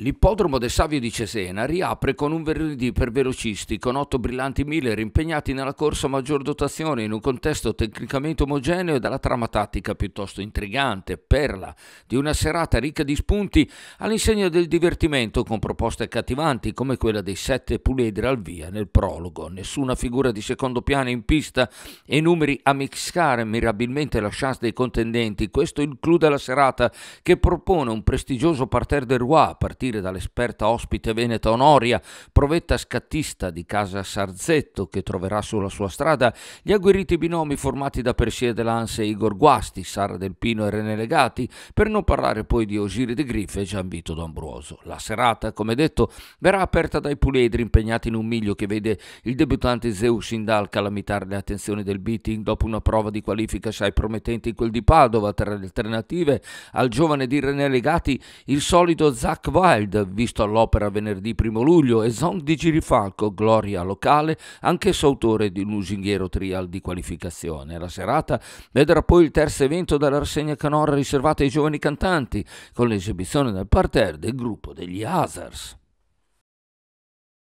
L'ippodromo del Savio di Cesena riapre con un venerdì per velocisti, con otto brillanti miller impegnati nella corsa a maggior dotazione in un contesto tecnicamente omogeneo e dalla trama tattica piuttosto intrigante, perla di una serata ricca di spunti all'insegna del divertimento con proposte accattivanti come quella dei sette puledri al via nel prologo. Nessuna figura di secondo piano in pista e numeri a mixare mirabilmente la chance dei contendenti. Questo include la serata che propone un prestigioso parterre de roi, partita partire dall'esperta ospite veneta Onoria, provetta scattista di casa Sarzetto che troverà sulla sua strada gli agguerriti binomi formati da Persie Lance e Igor Guasti, Sara Del Pino e René Legati, per non parlare poi di Osiri De Griffe e Gianvito D'Ambroso. La serata, come detto, verrà aperta dai puledri impegnati in un miglio che vede il debutante Zeus Indal calamitare le attenzioni del beating dopo una prova di qualifica assai promettente in quel di Padova, tra le alternative al giovane di René Legati il solito Zach Weil Wild, visto all'opera venerdì 1 luglio, e Zong di Girifalco, gloria locale, anch'esso autore di un lusinghiero trial di qualificazione. La serata vedrà poi il terzo evento della rassegna canora riservata ai giovani cantanti, con l'esibizione nel parterre del gruppo degli Hazards.